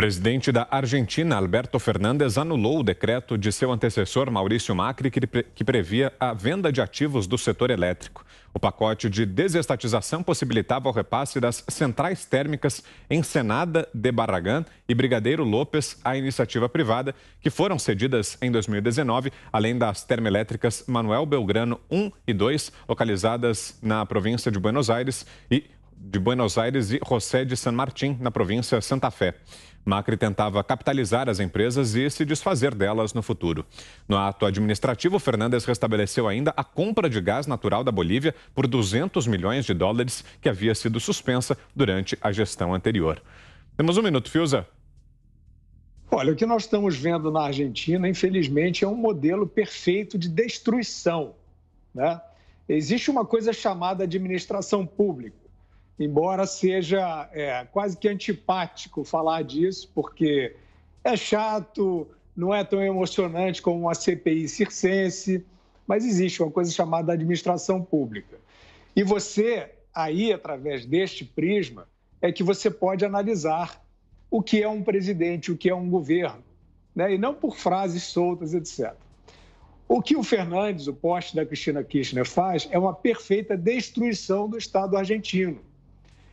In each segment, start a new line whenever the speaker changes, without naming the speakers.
presidente da Argentina, Alberto Fernandes, anulou o decreto de seu antecessor, Maurício Macri, que, pre... que previa a venda de ativos do setor elétrico. O pacote de desestatização possibilitava o repasse das centrais térmicas Ensenada de Barragán e Brigadeiro Lopes à iniciativa privada, que foram cedidas em 2019, além das termoelétricas Manuel Belgrano 1 e 2, localizadas na província de Buenos Aires, e de Buenos Aires e José de San Martín, na província Santa Fé. Macri tentava capitalizar as empresas e se desfazer delas no futuro. No ato administrativo, Fernandes restabeleceu ainda a compra de gás natural da Bolívia por 200 milhões de dólares, que havia sido suspensa durante a gestão anterior. Temos um minuto, Fiuza.
Olha, o que nós estamos vendo na Argentina, infelizmente, é um modelo perfeito de destruição. Né? Existe uma coisa chamada administração pública embora seja é, quase que antipático falar disso, porque é chato, não é tão emocionante como uma CPI circense, mas existe uma coisa chamada administração pública. E você, aí, através deste prisma, é que você pode analisar o que é um presidente, o que é um governo, né? e não por frases soltas, etc. O que o Fernandes, o poste da Cristina Kirchner, faz é uma perfeita destruição do Estado argentino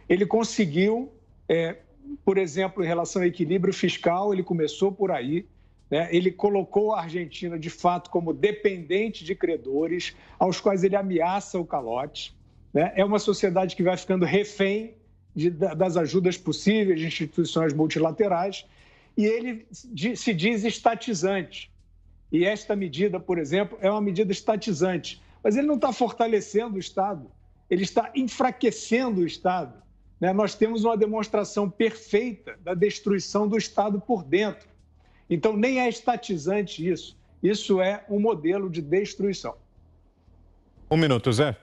ele conseguiu, é, por exemplo, em relação ao equilíbrio fiscal, ele começou por aí. Né? Ele colocou a Argentina, de fato, como dependente de credores, aos quais ele ameaça o calote. Né? É uma sociedade que vai ficando refém de, das ajudas possíveis de instituições multilaterais e ele se diz estatizante. E esta medida, por exemplo, é uma medida estatizante, mas ele não está fortalecendo o Estado, ele está enfraquecendo o Estado né, nós temos uma demonstração perfeita da destruição do Estado por dentro. Então, nem é estatizante isso. Isso é um
modelo de destruição. Um minuto, Zé.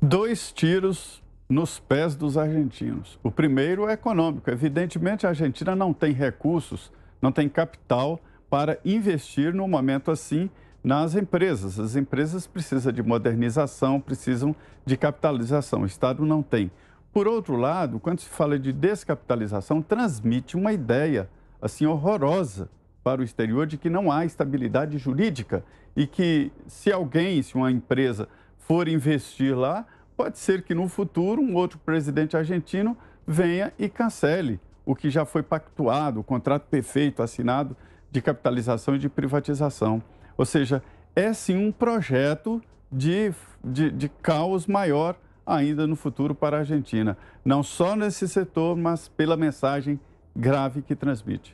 Dois tiros nos pés dos argentinos. O primeiro é econômico. Evidentemente, a Argentina não tem recursos, não tem capital para investir num momento assim nas empresas. As empresas precisam de modernização, precisam de capitalização. O Estado não tem. Por outro lado, quando se fala de descapitalização, transmite uma ideia assim horrorosa para o exterior de que não há estabilidade jurídica e que se alguém, se uma empresa for investir lá, pode ser que no futuro um outro presidente argentino venha e cancele o que já foi pactuado, o contrato perfeito assinado de capitalização e de privatização. Ou seja, é sim um projeto de, de, de caos maior ainda no futuro para a Argentina. Não só nesse setor, mas pela mensagem grave que transmite.